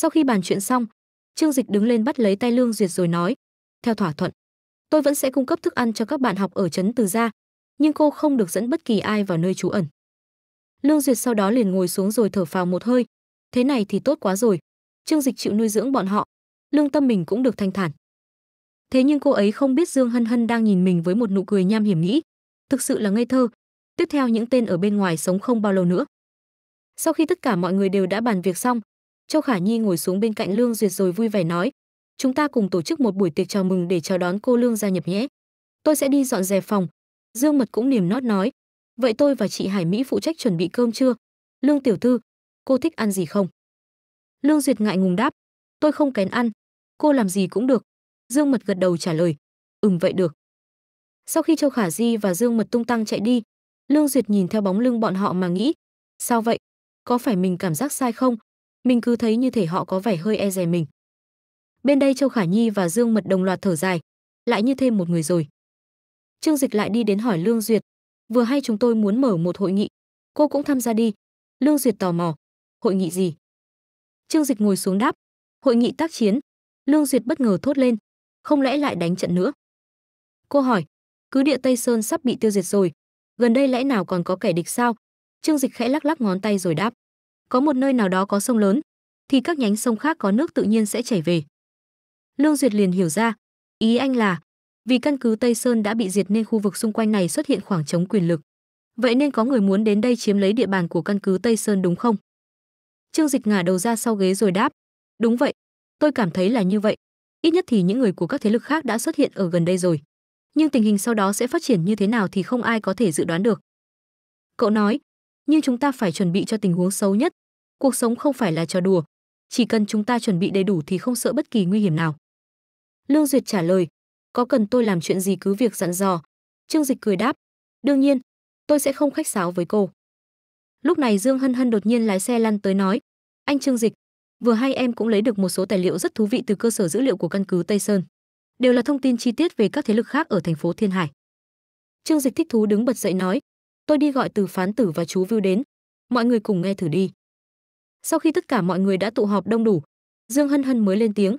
Sau khi bàn chuyện xong, Trương Dịch đứng lên bắt lấy tay Lương Duyệt rồi nói, theo thỏa thuận, tôi vẫn sẽ cung cấp thức ăn cho các bạn học ở trấn Từ gia, nhưng cô không được dẫn bất kỳ ai vào nơi trú ẩn. Lương Duyệt sau đó liền ngồi xuống rồi thở phào một hơi, thế này thì tốt quá rồi, Trương Dịch chịu nuôi dưỡng bọn họ, lương tâm mình cũng được thanh thản. Thế nhưng cô ấy không biết Dương Hân Hân đang nhìn mình với một nụ cười nham hiểm nghĩ, thực sự là ngây thơ. Tiếp theo những tên ở bên ngoài sống không bao lâu nữa. Sau khi tất cả mọi người đều đã bàn việc xong, Châu Khả Nhi ngồi xuống bên cạnh Lương Duyệt rồi vui vẻ nói, chúng ta cùng tổ chức một buổi tiệc chào mừng để chào đón cô Lương gia nhập nhé. Tôi sẽ đi dọn dẹp phòng. Dương Mật cũng niềm nót nói, vậy tôi và chị Hải Mỹ phụ trách chuẩn bị cơm trưa. Lương tiểu thư, cô thích ăn gì không? Lương Duyệt ngại ngùng đáp, tôi không kén ăn, cô làm gì cũng được. Dương Mật gật đầu trả lời, ừm vậy được. Sau khi Châu Khả Di và Dương Mật tung tăng chạy đi, Lương Duyệt nhìn theo bóng lưng bọn họ mà nghĩ, sao vậy? Có phải mình cảm giác sai không? mình cứ thấy như thể họ có vẻ hơi e dè mình. Bên đây Châu Khả Nhi và Dương Mật đồng loạt thở dài, lại như thêm một người rồi. Trương Dịch lại đi đến hỏi Lương Duyệt, vừa hay chúng tôi muốn mở một hội nghị, cô cũng tham gia đi. Lương Duyệt tò mò, hội nghị gì? Trương Dịch ngồi xuống đáp, hội nghị tác chiến. Lương Duyệt bất ngờ thốt lên, không lẽ lại đánh trận nữa? Cô hỏi, cứ địa Tây Sơn sắp bị tiêu diệt rồi, gần đây lẽ nào còn có kẻ địch sao? Trương Dịch khẽ lắc lắc ngón tay rồi đáp, có một nơi nào đó có sông lớn thì các nhánh sông khác có nước tự nhiên sẽ chảy về. Lương Duyệt liền hiểu ra, ý anh là vì căn cứ Tây Sơn đã bị diệt nên khu vực xung quanh này xuất hiện khoảng trống quyền lực. Vậy nên có người muốn đến đây chiếm lấy địa bàn của căn cứ Tây Sơn đúng không? Trương Dịch ngả đầu ra sau ghế rồi đáp, "Đúng vậy, tôi cảm thấy là như vậy. Ít nhất thì những người của các thế lực khác đã xuất hiện ở gần đây rồi. Nhưng tình hình sau đó sẽ phát triển như thế nào thì không ai có thể dự đoán được." Cậu nói, nhưng chúng ta phải chuẩn bị cho tình huống xấu nhất. Cuộc sống không phải là trò đùa, chỉ cần chúng ta chuẩn bị đầy đủ thì không sợ bất kỳ nguy hiểm nào. Lương Duyệt trả lời, có cần tôi làm chuyện gì cứ việc dặn dò. Trương Dịch cười đáp, đương nhiên, tôi sẽ không khách sáo với cô. Lúc này Dương Hân Hân đột nhiên lái xe lăn tới nói, anh Trương Dịch, vừa hay em cũng lấy được một số tài liệu rất thú vị từ cơ sở dữ liệu của căn cứ Tây Sơn. Đều là thông tin chi tiết về các thế lực khác ở thành phố Thiên Hải. Trương Dịch thích thú đứng bật dậy nói, tôi đi gọi từ phán tử và chú Vưu đến. Mọi người cùng nghe thử đi. Sau khi tất cả mọi người đã tụ họp đông đủ, Dương Hân Hân mới lên tiếng.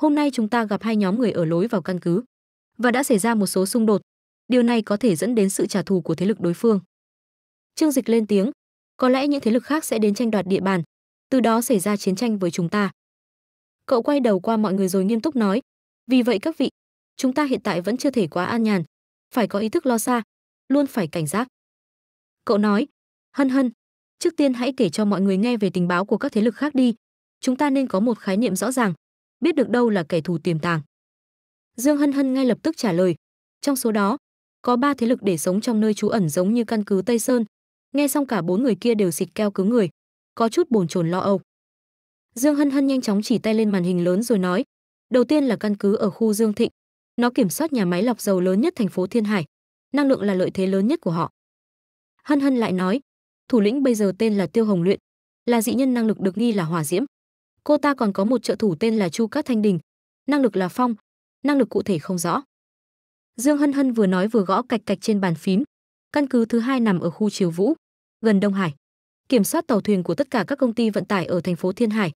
Hôm nay chúng ta gặp hai nhóm người ở lối vào căn cứ và đã xảy ra một số xung đột. Điều này có thể dẫn đến sự trả thù của thế lực đối phương. Trương Dịch lên tiếng, có lẽ những thế lực khác sẽ đến tranh đoạt địa bàn, từ đó xảy ra chiến tranh với chúng ta. Cậu quay đầu qua mọi người rồi nghiêm túc nói, vì vậy các vị, chúng ta hiện tại vẫn chưa thể quá an nhàn, phải có ý thức lo xa, luôn phải cảnh giác. Cậu nói, Hân Hân, trước tiên hãy kể cho mọi người nghe về tình báo của các thế lực khác đi. Chúng ta nên có một khái niệm rõ ràng, biết được đâu là kẻ thù tiềm tàng. Dương Hân Hân ngay lập tức trả lời, trong số đó, có ba thế lực để sống trong nơi trú ẩn giống như căn cứ Tây Sơn. Nghe xong cả bốn người kia đều xịt keo cứng người, có chút bồn chồn lo âu. Dương Hân Hân nhanh chóng chỉ tay lên màn hình lớn rồi nói, đầu tiên là căn cứ ở khu Dương Thịnh, nó kiểm soát nhà máy lọc dầu lớn nhất thành phố Thiên Hải, năng lượng là lợi thế lớn nhất của họ. Hân Hân lại nói, thủ lĩnh bây giờ tên là Tiêu Hồng Luyện, là dị nhân năng lực được nghi là hỏa diễm. Cô ta còn có một trợ thủ tên là Chu Cát Thanh Đình, năng lực là phong, năng lực cụ thể không rõ. Dương Hân Hân vừa nói vừa gõ cạch cạch trên bàn phím. Căn cứ thứ hai nằm ở khu Triều Vũ, gần Đông Hải. Kiểm soát tàu thuyền của tất cả các công ty vận tải ở thành phố Thiên Hải,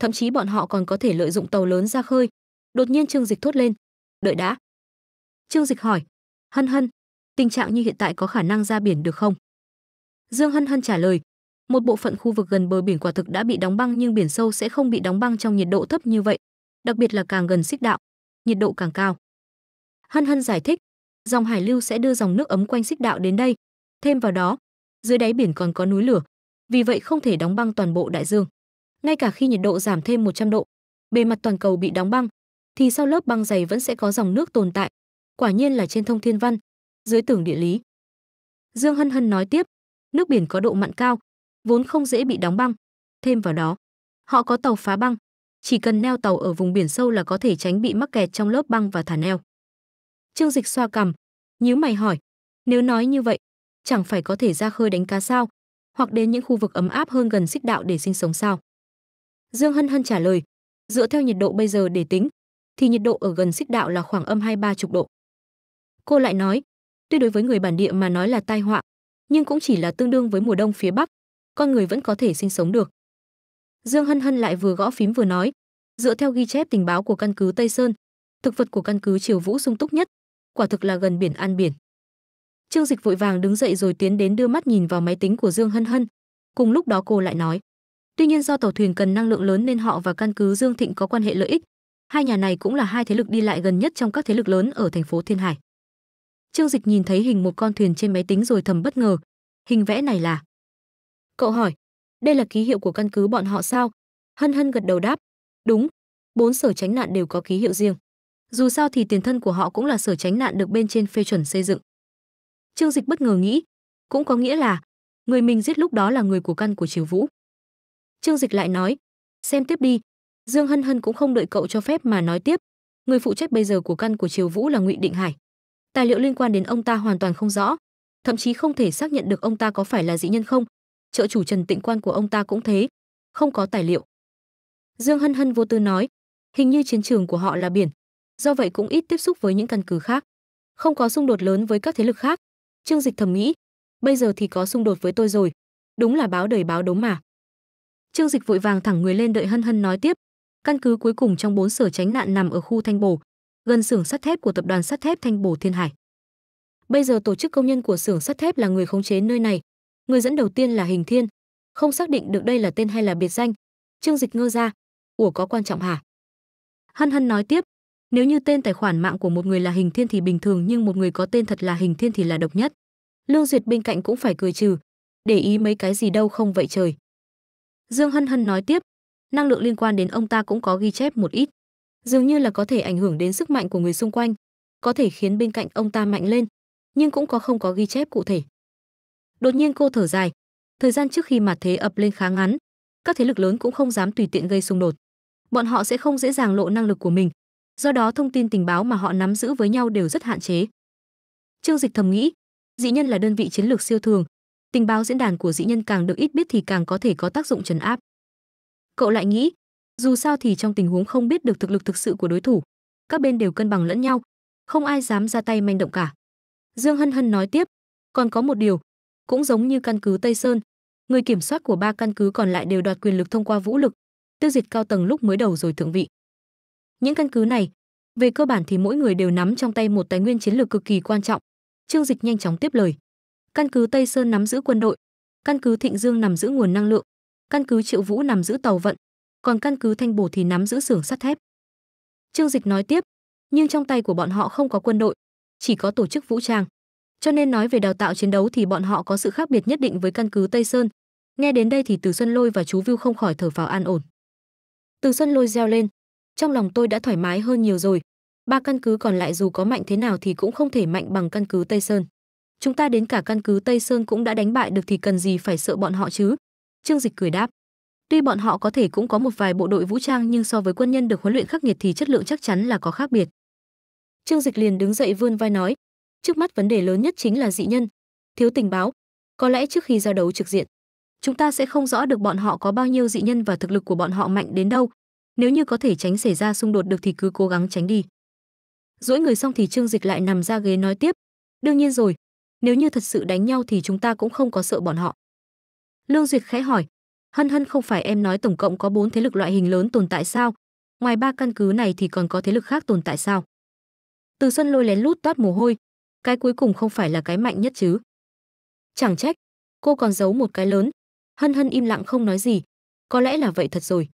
thậm chí bọn họ còn có thể lợi dụng tàu lớn ra khơi. Đột nhiên Trương Dịch thốt lên, "Đợi đã." Trương Dịch hỏi, "Hân Hân, tình trạng như hiện tại có khả năng ra biển được không?" Dương Hân Hân trả lời, một bộ phận khu vực gần bờ biển quả thực đã bị đóng băng nhưng biển sâu sẽ không bị đóng băng trong nhiệt độ thấp như vậy, đặc biệt là càng gần xích đạo, nhiệt độ càng cao. Hân Hân giải thích, dòng hải lưu sẽ đưa dòng nước ấm quanh xích đạo đến đây, thêm vào đó, dưới đáy biển còn có núi lửa, vì vậy không thể đóng băng toàn bộ đại dương. Ngay cả khi nhiệt độ giảm thêm 100 độ, bề mặt toàn cầu bị đóng băng, thì sau lớp băng dày vẫn sẽ có dòng nước tồn tại. Quả nhiên là trên thông thiên văn, dưới tưởng địa lý. Dương Hân Hân nói tiếp, nước biển có độ mặn cao, vốn không dễ bị đóng băng. Thêm vào đó, họ có tàu phá băng, chỉ cần neo tàu ở vùng biển sâu là có thể tránh bị mắc kẹt trong lớp băng và thả neo. Trương Dịch xoa cằm, nhíu mày hỏi, nếu nói như vậy, chẳng phải có thể ra khơi đánh cá sao, hoặc đến những khu vực ấm áp hơn gần xích đạo để sinh sống sao? Dương Hân Hân trả lời, dựa theo nhiệt độ bây giờ để tính, thì nhiệt độ ở gần xích đạo là khoảng âm 23 chục độ. Cô lại nói, tuy đối với người bản địa mà nói là tai họa, nhưng cũng chỉ là tương đương với mùa đông phía Bắc, con người vẫn có thể sinh sống được. Dương Hân Hân lại vừa gõ phím vừa nói, dựa theo ghi chép tình báo của căn cứ Tây Sơn, thực vật của căn cứ Triều Vũ sung túc nhất, quả thực là gần biển an biển. Trương Dịch vội vàng đứng dậy rồi tiến đến đưa mắt nhìn vào máy tính của Dương Hân Hân. Cùng lúc đó cô lại nói, tuy nhiên do tàu thuyền cần năng lượng lớn nên họ và căn cứ Dương Thịnh có quan hệ lợi ích. Hai nhà này cũng là hai thế lực đi lại gần nhất trong các thế lực lớn ở thành phố Thiên Hải. Trương Dịch nhìn thấy hình một con thuyền trên máy tính rồi thầm bất ngờ. Hình vẽ này là? Cậu hỏi, đây là ký hiệu của căn cứ bọn họ sao? Hân Hân gật đầu đáp, đúng, bốn sở tránh nạn đều có ký hiệu riêng. Dù sao thì tiền thân của họ cũng là sở tránh nạn được bên trên phê chuẩn xây dựng. Trương Dịch bất ngờ nghĩ, cũng có nghĩa là người mình giết lúc đó là người của căn của Triều Vũ. Trương Dịch lại nói, xem tiếp đi. Dương Hân Hân cũng không đợi cậu cho phép mà nói tiếp, người phụ trách bây giờ của căn của Triều Vũ là Ngụy Định Hải tài liệu liên quan đến ông ta hoàn toàn không rõ, thậm chí không thể xác nhận được ông ta có phải là dị nhân không. Trợ chủ Trần Tịnh Quan của ông ta cũng thế, không có tài liệu. Dương Hân Hân vô tư nói, hình như chiến trường của họ là biển, do vậy cũng ít tiếp xúc với những căn cứ khác, không có xung đột lớn với các thế lực khác. Trương Dịch thầm nghĩ, bây giờ thì có xung đột với tôi rồi, đúng là báo đời báo đốm mà. Trương Dịch vội vàng thẳng người lên đợi Hân Hân nói tiếp, căn cứ cuối cùng trong bốn sở tránh nạn nằm ở khu Thanh Bổ, gần xưởng sắt thép của tập đoàn sắt thép Thanh Bổ Thiên Hải. Bây giờ tổ chức công nhân của xưởng sắt thép là người khống chế nơi này. Người dẫn đầu tiên là Hình Thiên, không xác định được đây là tên hay là biệt danh. Trương Dịch ngơ ra, "Ủa có quan trọng hả?" Hân Hân nói tiếp, "Nếu như tên tài khoản mạng của một người là Hình Thiên thì bình thường nhưng một người có tên thật là Hình Thiên thì là độc nhất." Lương Duyệt bên cạnh cũng phải cười trừ, "Để ý mấy cái gì đâu không vậy trời." Dương Hân Hân nói tiếp, năng lượng liên quan đến ông ta cũng có ghi chép một ít dường như là có thể ảnh hưởng đến sức mạnh của người xung quanh, có thể khiến bên cạnh ông ta mạnh lên, nhưng cũng có không có ghi chép cụ thể. Đột nhiên cô thở dài, thời gian trước khi mặt thế ập lên khá ngắn, các thế lực lớn cũng không dám tùy tiện gây xung đột. Bọn họ sẽ không dễ dàng lộ năng lực của mình, do đó thông tin tình báo mà họ nắm giữ với nhau đều rất hạn chế. Trương Dịch thầm nghĩ, dị nhân là đơn vị chiến lược siêu thường, tình báo diễn đàn của dị nhân càng được ít biết thì càng có thể có tác dụng trấn áp. Cậu lại nghĩ, dù sao thì trong tình huống không biết được thực lực thực sự của đối thủ, các bên đều cân bằng lẫn nhau, không ai dám ra tay manh động cả. Dương Hân Hân nói tiếp, còn có một điều, cũng giống như căn cứ Tây Sơn, người kiểm soát của ba căn cứ còn lại đều đoạt quyền lực thông qua vũ lực, tiêu diệt cao tầng lúc mới đầu rồi thượng vị. Những căn cứ này, về cơ bản thì mỗi người đều nắm trong tay một tài nguyên chiến lược cực kỳ quan trọng. Trương Dịch nhanh chóng tiếp lời. Căn cứ Tây Sơn nắm giữ quân đội, căn cứ Thịnh Dương nằm giữ nguồn năng lượng, căn cứ Triệu Vũ nằm giữ tàu vận, còn căn cứ Thanh Bổ thì nắm giữ xưởng sắt thép. Trương Dịch nói tiếp, nhưng trong tay của bọn họ không có quân đội, chỉ có tổ chức vũ trang. Cho nên nói về đào tạo chiến đấu thì bọn họ có sự khác biệt nhất định với căn cứ Tây Sơn. Nghe đến đây thì Từ Xuân Lôi và chú Vưu không khỏi thở phào an ổn. Từ Xuân Lôi reo lên, trong lòng tôi đã thoải mái hơn nhiều rồi. Ba căn cứ còn lại dù có mạnh thế nào thì cũng không thể mạnh bằng căn cứ Tây Sơn. Chúng ta đến cả căn cứ Tây Sơn cũng đã đánh bại được thì cần gì phải sợ bọn họ chứ? Trương Dịch cười đáp. Tuy bọn họ có thể cũng có một vài bộ đội vũ trang nhưng so với quân nhân được huấn luyện khắc nghiệt thì chất lượng chắc chắn là có khác biệt. Trương Dịch liền đứng dậy vươn vai nói, trước mắt vấn đề lớn nhất chính là dị nhân, thiếu tình báo, có lẽ trước khi giao đấu trực diện, chúng ta sẽ không rõ được bọn họ có bao nhiêu dị nhân và thực lực của bọn họ mạnh đến đâu. Nếu như có thể tránh xảy ra xung đột được thì cứ cố gắng tránh đi. Rũi người xong thì Trương Dịch lại nằm ra ghế nói tiếp, đương nhiên rồi, nếu như thật sự đánh nhau thì chúng ta cũng không có sợ bọn họ. Lương Duyệt khẽ hỏi, Hân Hân không phải em nói tổng cộng có 4 thế lực loại hình lớn tồn tại sao? Ngoài ba căn cứ này thì còn có thế lực khác tồn tại sao? Từ Xuân lôi lén lút toát mồ hôi, cái cuối cùng không phải là cái mạnh nhất chứ? Chẳng trách, cô còn giấu một cái lớn. Hân Hân im lặng không nói gì, có lẽ là vậy thật rồi.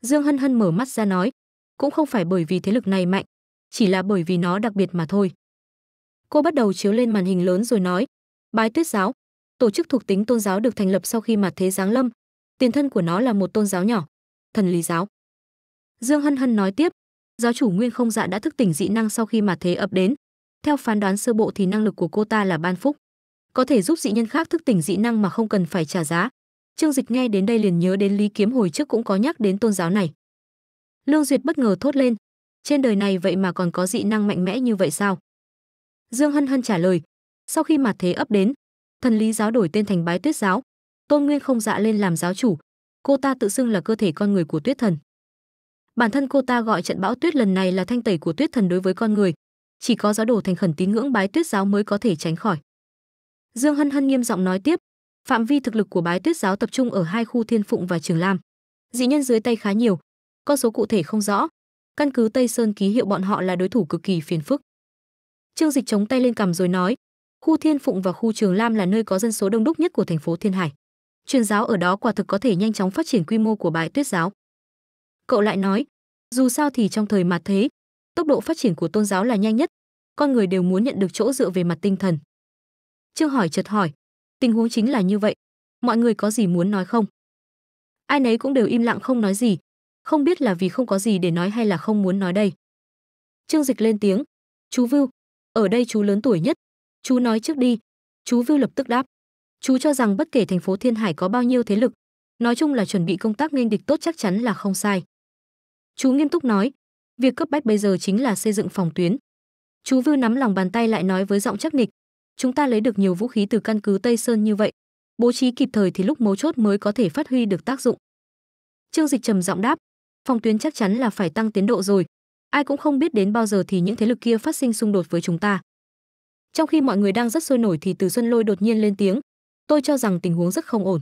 Dương Hân Hân mở mắt ra nói, cũng không phải bởi vì thế lực này mạnh, chỉ là bởi vì nó đặc biệt mà thôi. Cô bắt đầu chiếu lên màn hình lớn rồi nói, Bái Tuyết giáo, tổ chức thuộc tính tôn giáo được thành lập sau khi mà thế giáng lâm, tiền thân của nó là một tôn giáo nhỏ thần lý giáo dương hân hân nói tiếp giáo chủ nguyên không dạ đã thức tỉnh dị năng sau khi mà thế ập đến theo phán đoán sơ bộ thì năng lực của cô ta là ban phúc có thể giúp dị nhân khác thức tỉnh dị năng mà không cần phải trả giá trương dịch nghe đến đây liền nhớ đến lý kiếm hồi trước cũng có nhắc đến tôn giáo này lương duyệt bất ngờ thốt lên trên đời này vậy mà còn có dị năng mạnh mẽ như vậy sao dương hân hân trả lời sau khi mà thế ấp đến thần lý giáo đổi tên thành bái tuyết giáo tôn nguyên không dạ lên làm giáo chủ cô ta tự xưng là cơ thể con người của tuyết thần bản thân cô ta gọi trận bão tuyết lần này là thanh tẩy của tuyết thần đối với con người chỉ có giáo đồ thành khẩn tín ngưỡng bái tuyết giáo mới có thể tránh khỏi dương hân hân nghiêm giọng nói tiếp phạm vi thực lực của bái tuyết giáo tập trung ở hai khu thiên phụng và trường lam dị nhân dưới tay khá nhiều con số cụ thể không rõ căn cứ tây sơn ký hiệu bọn họ là đối thủ cực kỳ phiền phức trương dịch chống tay lên cầm rồi nói khu thiên phụng và khu trường lam là nơi có dân số đông đúc nhất của thành phố thiên hải truyền giáo ở đó quả thực có thể nhanh chóng phát triển quy mô của bài tuyết giáo. Cậu lại nói, dù sao thì trong thời mặt thế, tốc độ phát triển của tôn giáo là nhanh nhất, con người đều muốn nhận được chỗ dựa về mặt tinh thần. Trương hỏi chợt hỏi, tình huống chính là như vậy, mọi người có gì muốn nói không? Ai nấy cũng đều im lặng không nói gì, không biết là vì không có gì để nói hay là không muốn nói đây. Trương Dịch lên tiếng, chú Vưu, ở đây chú lớn tuổi nhất, chú nói trước đi, chú Vưu lập tức đáp. Chú cho rằng bất kể thành phố Thiên Hải có bao nhiêu thế lực, nói chung là chuẩn bị công tác nghênh địch tốt chắc chắn là không sai. Chú nghiêm túc nói, việc cấp bách bây giờ chính là xây dựng phòng tuyến. Chú Vư nắm lòng bàn tay lại nói với giọng chắc nịch, chúng ta lấy được nhiều vũ khí từ căn cứ Tây Sơn như vậy, bố trí kịp thời thì lúc mấu chốt mới có thể phát huy được tác dụng. Trương Dịch trầm giọng đáp, phòng tuyến chắc chắn là phải tăng tiến độ rồi, ai cũng không biết đến bao giờ thì những thế lực kia phát sinh xung đột với chúng ta. Trong khi mọi người đang rất sôi nổi thì Từ Xuân Lôi đột nhiên lên tiếng, tôi cho rằng tình huống rất không ổn.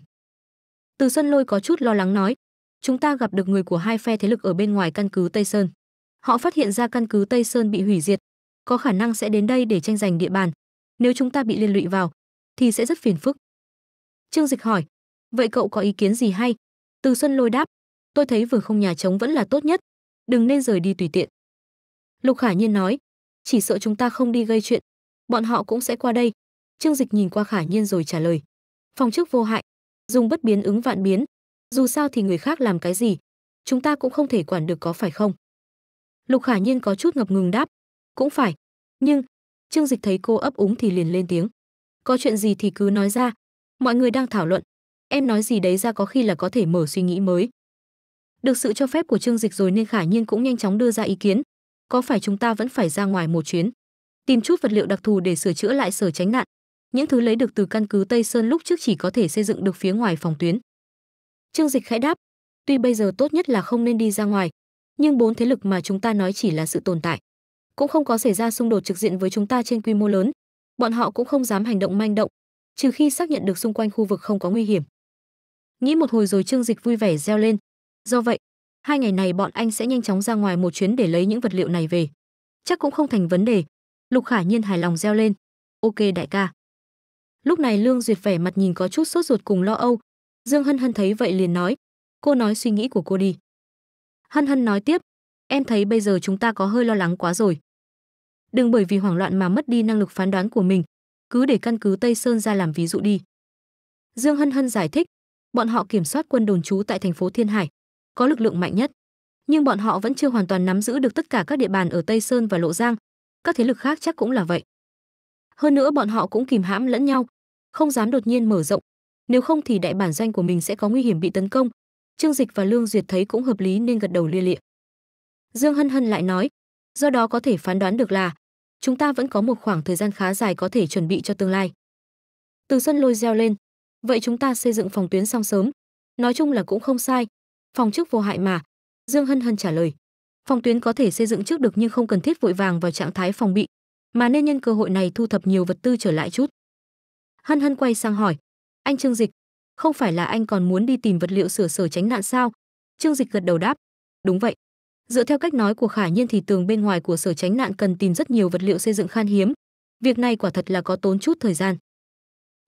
Từ Xuân Lôi có chút lo lắng nói, chúng ta gặp được người của hai phe thế lực ở bên ngoài căn cứ Tây Sơn. Họ phát hiện ra căn cứ Tây Sơn bị hủy diệt, có khả năng sẽ đến đây để tranh giành địa bàn. Nếu chúng ta bị liên lụy vào, thì sẽ rất phiền phức. Trương Dịch hỏi, vậy cậu có ý kiến gì hay? Từ Xuân Lôi đáp, tôi thấy vừa không nhà trống vẫn là tốt nhất, đừng nên rời đi tùy tiện. Lục Khả Nhiên nói, chỉ sợ chúng ta không đi gây chuyện, bọn họ cũng sẽ qua đây. Trương Dịch nhìn qua Khả Nhiên rồi trả lời. Phòng chức vô hại, dùng bất biến ứng vạn biến. Dù sao thì người khác làm cái gì, chúng ta cũng không thể quản được có phải không? Lục Khả Nhiên có chút ngập ngừng đáp, cũng phải. Nhưng, Trương Dịch thấy cô ấp úng thì liền lên tiếng. Có chuyện gì thì cứ nói ra, mọi người đang thảo luận. Em nói gì đấy ra có khi là có thể mở suy nghĩ mới. Được sự cho phép của Trương Dịch rồi nên Khả Nhiên cũng nhanh chóng đưa ra ý kiến. Có phải chúng ta vẫn phải ra ngoài một chuyến, tìm chút vật liệu đặc thù để sửa chữa lại sở tránh nạn, những thứ lấy được từ căn cứ Tây Sơn lúc trước chỉ có thể xây dựng được phía ngoài phòng tuyến. Trương Dịch khẽ đáp, tuy bây giờ tốt nhất là không nên đi ra ngoài, nhưng bốn thế lực mà chúng ta nói chỉ là sự tồn tại, cũng không có xảy ra xung đột trực diện với chúng ta trên quy mô lớn, bọn họ cũng không dám hành động manh động, trừ khi xác nhận được xung quanh khu vực không có nguy hiểm. Nghĩ một hồi rồi Trương Dịch vui vẻ reo lên, do vậy, hai ngày này bọn anh sẽ nhanh chóng ra ngoài một chuyến để lấy những vật liệu này về. Chắc cũng không thành vấn đề. Lục Khả Nhiên hài lòng reo lên. Ok đại ca. Lúc này Lương Duyệt vẻ mặt nhìn có chút sốt ruột cùng lo âu. Dương Hân Hân thấy vậy liền nói, cô nói suy nghĩ của cô đi. Hân Hân nói tiếp, em thấy bây giờ chúng ta có hơi lo lắng quá rồi. Đừng bởi vì hoảng loạn mà mất đi năng lực phán đoán của mình, cứ để căn cứ Tây Sơn ra làm ví dụ đi. Dương Hân Hân giải thích, bọn họ kiểm soát quân đồn trú tại thành phố Thiên Hải, có lực lượng mạnh nhất, nhưng bọn họ vẫn chưa hoàn toàn nắm giữ được tất cả các địa bàn ở Tây Sơn và Lộ Giang, các thế lực khác chắc cũng là vậy hơn nữa bọn họ cũng kìm hãm lẫn nhau không dám đột nhiên mở rộng nếu không thì đại bản doanh của mình sẽ có nguy hiểm bị tấn công trương dịch và lương duyệt thấy cũng hợp lý nên gật đầu lia lịa dương hân hân lại nói do đó có thể phán đoán được là chúng ta vẫn có một khoảng thời gian khá dài có thể chuẩn bị cho tương lai từ sân lôi reo lên vậy chúng ta xây dựng phòng tuyến xong sớm nói chung là cũng không sai phòng trước vô hại mà dương hân hân trả lời phòng tuyến có thể xây dựng trước được nhưng không cần thiết vội vàng vào trạng thái phòng bị mà nên nhân cơ hội này thu thập nhiều vật tư trở lại chút. Hân Hân quay sang hỏi, anh Trương Dịch, không phải là anh còn muốn đi tìm vật liệu sửa sở tránh nạn sao? Trương Dịch gật đầu đáp, đúng vậy. Dựa theo cách nói của Khả Nhiên thì tường bên ngoài của sở tránh nạn cần tìm rất nhiều vật liệu xây dựng khan hiếm. Việc này quả thật là có tốn chút thời gian.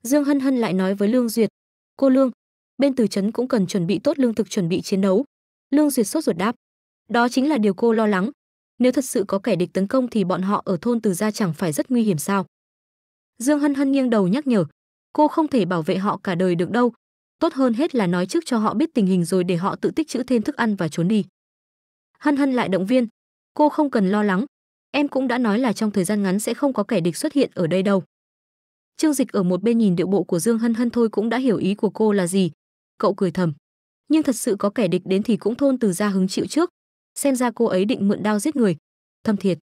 Dương Hân Hân lại nói với Lương Duyệt, cô Lương, bên từ trấn cũng cần chuẩn bị tốt lương thực chuẩn bị chiến đấu. Lương Duyệt sốt ruột đáp, đó chính là điều cô lo lắng nếu thật sự có kẻ địch tấn công thì bọn họ ở thôn từ gia chẳng phải rất nguy hiểm sao dương hân hân nghiêng đầu nhắc nhở cô không thể bảo vệ họ cả đời được đâu tốt hơn hết là nói trước cho họ biết tình hình rồi để họ tự tích trữ thêm thức ăn và trốn đi hân hân lại động viên cô không cần lo lắng em cũng đã nói là trong thời gian ngắn sẽ không có kẻ địch xuất hiện ở đây đâu trương dịch ở một bên nhìn điệu bộ của dương hân hân thôi cũng đã hiểu ý của cô là gì cậu cười thầm nhưng thật sự có kẻ địch đến thì cũng thôn từ gia hứng chịu trước xem ra cô ấy định mượn đao giết người thâm thiệt